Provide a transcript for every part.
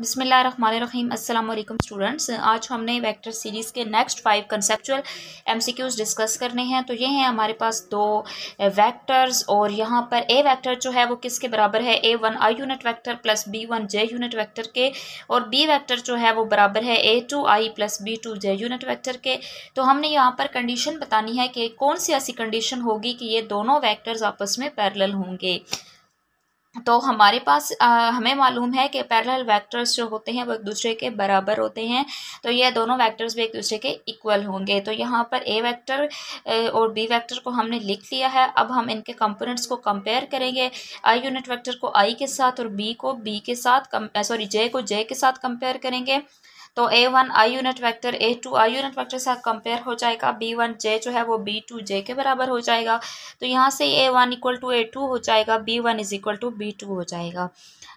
बिसमीम अल्लाम स्टूडेंट्स आज हमने वेक्टर सीरीज़ के next five conceptual MCQs discuss करने हैं तो ये हैं हमारे पास दो वेक्टर्स और यहाँ पर ए वेक्टर जो है वो किसके बराबर है A one I unit vector plus B one J unit vector के और बी वेक्टर जो है वो बराबर है A two I plus B two J unit vector के तो हमने यहाँ पर कंडीशन बतानी है कि कौन सी ऐसी कंडीशन होगी कि ये दोनों वैक्टर्स आपस में पैरल होंगे तो हमारे पास आ, हमें मालूम है कि पैरेलल वेक्टर्स जो होते हैं वो एक दूसरे के बराबर होते हैं तो ये दोनों वेक्टर्स भी एक दूसरे के इक्वल होंगे तो यहाँ पर ए वेक्टर और बी वेक्टर को हमने लिख लिया है अब हम इनके कंपोनेंट्स को कंपेयर करेंगे आई यूनिट वेक्टर को आई के साथ और बी को बी के साथ सॉरी जे को जे के साथ कंपेयर करेंगे तो A one I unit vector A two I unit vector से कंपेयर हो जाएगा बी वन जे जो है वो बी टू जे के बराबर हो जाएगा तो यहाँ से A one equal to A two हो जाएगा B one is equal to B two हो जाएगा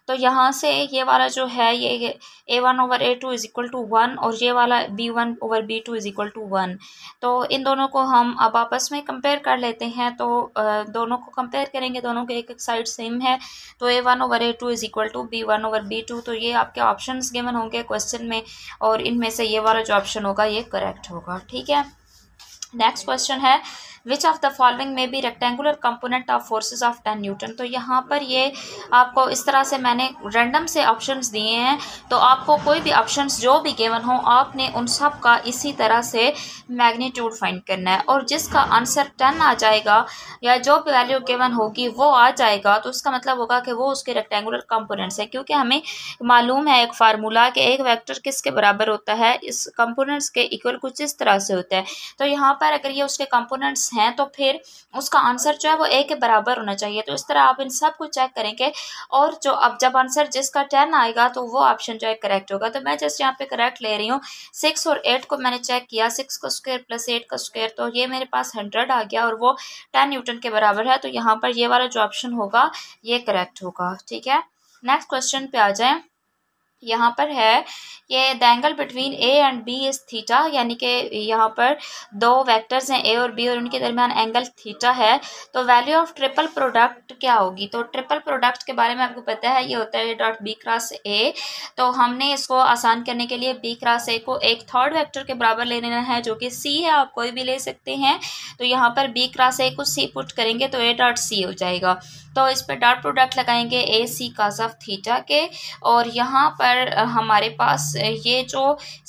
तो यहाँ से ये वाला जो है ये A one over A two is equal to one और ये वाला B one over B two is equal to one तो इन दोनों को हम अब आपस में कंपेयर कर लेते हैं तो दोनों को कंपेयर करेंगे दोनों के एक एक साइड सेम है तो A one over A two is equal to B one over B two तो ये आपके ऑप्शन गिवन होंगे क्वेश्चन में और इनमें से ये वाला जो ऑप्शन होगा ये करेक्ट होगा ठीक है नेक्स्ट क्वेश्चन है विच ऑफ द फॉलोइंग में भी rectangular component of forces of ten newton तो यहाँ पर ये आपको इस तरह से मैंने रैंडम से ऑप्शंस दिए हैं तो आपको कोई भी ऑप्शंस जो भी गेवन हो आपने उन सब का इसी तरह से मैग्नीट्यूड फाइंड करना है और जिसका आंसर टेन आ जाएगा या जो भी वैल्यू गेवन होगी वो आ जाएगा तो उसका मतलब होगा कि वो उसके रेक्टेंगुलर कंपोनेंट्स हैं क्योंकि हमें मालूम है एक फार्मूला कि एक वैक्टर किसके बराबर होता है इस कंपोनेंट्स के इक्वल कुछ इस तरह से होता है तो यहाँ पर अगर ये उसके कंपोनेंट्स हैं तो फिर उसका आंसर जो है वो ए के बराबर होना चाहिए तो इस तरह आप इन सब को चेक करेंगे और जो अब जब आंसर जिसका टेन आएगा तो वो ऑप्शन जो है करेक्ट होगा तो मैं जस्ट यहाँ पे करेक्ट ले रही हूँ सिक्स और एट को मैंने चेक किया सिक्स का स्क्वेयर प्लस एट का स्क्वेयर तो ये मेरे पास हंड्रेड आ गया और वो टेन न्यूटन के बराबर है तो यहाँ पर ये वाला जो ऑप्शन होगा ये करेक्ट होगा ठीक है नेक्स्ट क्वेश्चन पे आ जाएँ यहाँ पर है ये the angle between A and B is theta यानी कि यहाँ पर दो वेक्टर्स हैं ए और बी और उनके दरमियान एंगल थीटा है तो वैल्यू ऑफ ट्रिपल प्रोडक्ट क्या होगी तो ट्रिपल प्रोडक्ट के बारे में आपको पता है ये होता है डॉट बी क्रॉस ए तो हमने इसको आसान करने के लिए बी क्रॉस ए को एक थर्ड वैक्टर के बराबर ले लेना है जो कि सी है आप कोई भी ले सकते हैं तो यहाँ पर बी क्रॉस ए को सी पुट करेंगे तो ए डॉट सी हो जाएगा तो इस पर डॉट प्रोडक्ट लगाएंगे ए सी काज ऑफ थीटा के और यहाँ पर पर हमारे पास ये जो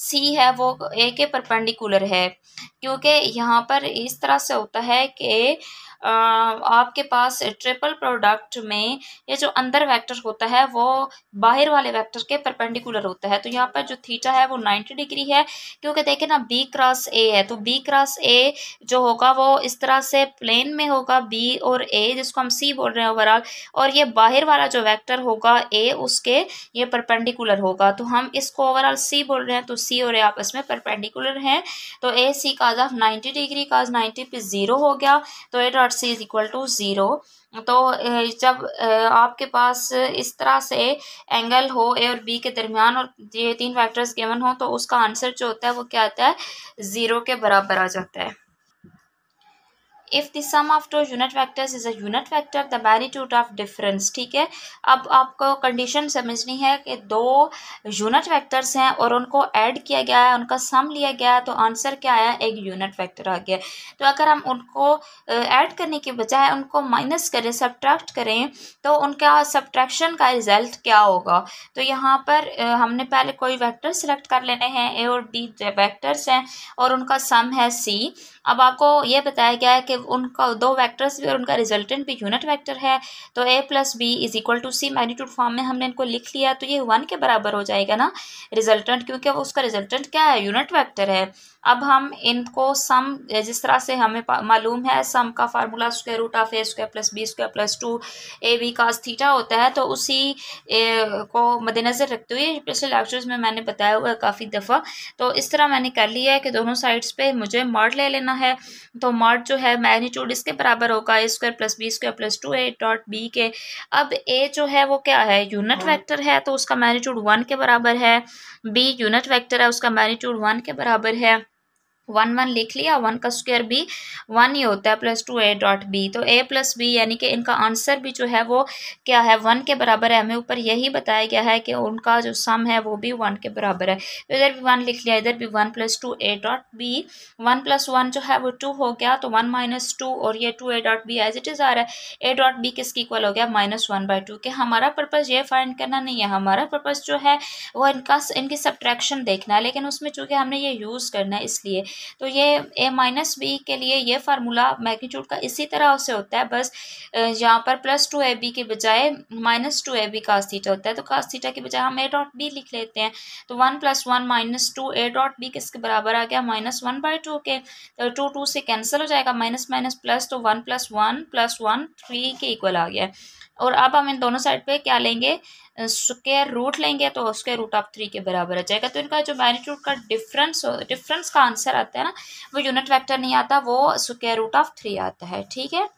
सी है वो ए के परपेंडिकुलर है क्योंकि यहाँ पर इस तरह से होता है कि आपके पास ट्रिपल प्रोडक्ट में ये जो अंदर वेक्टर होता है वो बाहर वाले वेक्टर के परपेंडिकुलर होता है तो यहाँ पर जो थीटा है वो 90 डिग्री है क्योंकि देखें ना बी क्रॉस ए है तो बी क्रॉस ए जो होगा वो इस तरह से प्लेन में होगा बी और ए जिसको हम सी बोल रहे हैं ओवरऑल और ये बाहर वाला जो वैक्टर होगा ए उसके ये परपेंडिकुलर होगा तो हम इसको ओवरऑल सी बोल रहे हैं तो सी और ए आपस में परपेंडिकुलर हैं तो A C cos of ninety degree cos ninety पे ज़ीरो हो गया तो A dot C is equal to zero तो जब आपके पास इस तरह से एंगल हो ए और बी के दरमियान और ये तीन फैक्टर्स गिवन हो तो उसका आंसर जो होता है वो क्या आता है ज़ीरो के बराबर आ जाता है if the sum of two unit vectors is a unit vector the magnitude of difference ठीक है अब आपको कंडीशन समझनी है कि दो यूनिट वैक्टर्स हैं और उनको ऐड किया गया है उनका सम लिया गया है तो आंसर क्या आया एक यूनिट वैक्टर आ गया तो अगर हम उनको ऐड करने के बजाय उनको माइनस करें सब्ट्रैक्ट करें तो उनका सब्ट्रैक्शन का रिज़ल्ट क्या होगा तो यहाँ पर हमने पहले कोई वैक्टर सेलेक्ट कर लेने हैं ए और बी वैक्टर्स हैं और उनका सम है सी अब आपको ये बताया गया है कि मतलब उनका दो वैक्टर्स भी और उनका रिजल्टेंट भी यूनिट वैक्टर है तो A plus B is equal to C magnitude form में हमने इनको लिख लिया तो ये वन के बराबर हो जाएगा ना रिजल्टेंट क्योंकि उसका रिजल्टेंट क्या है यूनिट वैक्टर है अब हम इनको सम जिस तरह से हमें मालूम है सम का formula square root of A square plus B square plus two A B का थीटा होता है तो उसी ए, को मद्देनज़र रखते हुए पिछले लेक्चर्स में मैंने बताया हुआ है काफ़ी दफ़ा तो इस तरह मैंने कर लिया है कि दोनों साइड्स पे मुझे मर्ड ले लेना है तो मर्ड जो है मैं मैग्नीट्यूड इसके बराबर होगा A square plus B square plus two A dot B के अब ए जो है वो क्या है यूनिट वेक्टर हाँ। है तो उसका मैग्नीट्यूड वन के बराबर है बी यूनिट वेक्टर है उसका मैग्नीट्यूड वन के बराबर है वन वन लिख लिया वन का स्क्वायर बी वन ही होता है plus two A dot B तो ए प्लस बी यानी कि इनका आंसर भी जो है वो क्या है वन के बराबर है हमें ऊपर यही बताया गया है कि उनका जो सम है वो भी वन के बराबर है तो इधर भी वन लिख लिया इधर भी one plus two A dot B one plus one जो है वो टू हो गया तो वन माइनस टू और ये two A dot B as it is आ रहा है ए डॉट बी किसके इक्वल हो गया माइनस वन बाई टू कि हमारा पर्पज़ ये फाइंड करना नहीं है हमारा पर्पज़ जो है वो इनका इनकी सब्ट्रैक्शन देखना है लेकिन उसमें चूँकि हमने ये यूज़ करना है इसलिए तो ये ए माइनस बी के लिए ये फार्मूला मैग्नीट्यूड का इसी तरह से होता है बस यहाँ पर प्लस टू ए बी के बजाय minus two A B cos theta होता है तो कास थीटा के बजाय हम ए डॉट बी लिख लेते हैं तो one plus one minus two A dot B किसके बराबर आ गया माइनस वन बाई टू के तो टू टू से कैंसिल हो जाएगा माइनस माइनस प्लस तो one plus one plus one three के इक्वल आ गया और अब हम इन दोनों साइड पे क्या लेंगे स्क्वेयर रूट लेंगे तो स्क्वेयर रूट ऑफ थ्री के बराबर आ जाएगा तो इनका जो मैग्नीट्यूड का डिफरेंस डिफरेंस का आंसर आता है ना वो यूनिट वेक्टर नहीं आता वो स्क्वेयर रूट ऑफ थ्री आता है ठीक है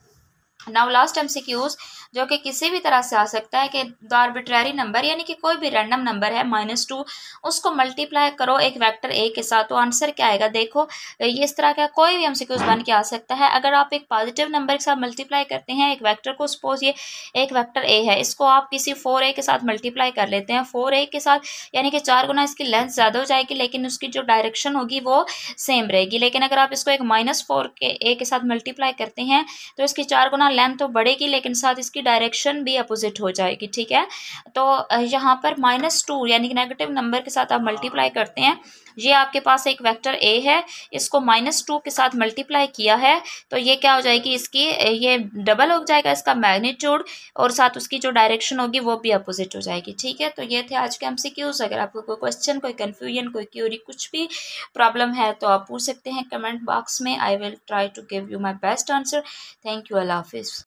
now last MCQs जो कि किसी भी तरह से आ सकता है कि द आर्बिट्रेरी नंबर यानी कि कोई भी रैंडम नंबर है माइनस टू उसको मल्टीप्लाई करो एक वेक्टर ए के साथ तो आंसर क्या आएगा देखो ये इस तरह का कोई भी एम सी क्यूज़ बन के आ सकता है अगर आप एक पॉजिटिव नंबर के साथ मल्टीप्लाई करते हैं एक वैक्टर को सपोज ये एक वैक्टर ए है इसको आप किसी फोर ए के साथ मल्टीप्लाई कर लेते हैं फोर ए के साथ यानी कि चार गुना इसकी लेंथ ज़्यादा हो जाएगी लेकिन उसकी जो डायरेक्शन होगी वो सेम रहेगी लेकिन अगर आप इसको एक माइनस फोर के ए के साथ मल्टीप्लाई करते हैं तो इसकी चार गुना लेंथ तो बढ़ेगी लेकिन साथ इसकी डायरेक्शन भी अपोजिट हो जाएगी ठीक है तो यहाँ पर माइनस टू यानी कि नेगेटिव नंबर के साथ आप मल्टीप्लाई हाँ। करते हैं ये आपके पास एक वेक्टर ए है इसको माइनस टू के साथ मल्टीप्लाई किया है तो ये क्या हो जाएगी इसकी ये डबल हो जाएगा इसका मैग्नीट्यूड और साथ उसकी जो डायरेक्शन होगी वो भी अपोजिट हो जाएगी ठीक है तो ये थे आज के एम अगर आपको कोई क्वेश्चन कोई कन्फ्यूजन कोई क्यूरी कुछ भी प्रॉब्लम है तो आप पूछ सकते हैं कमेंट बॉक्स में I will try to give you my best answer thank you अल्लाह हाफिज़ Peace.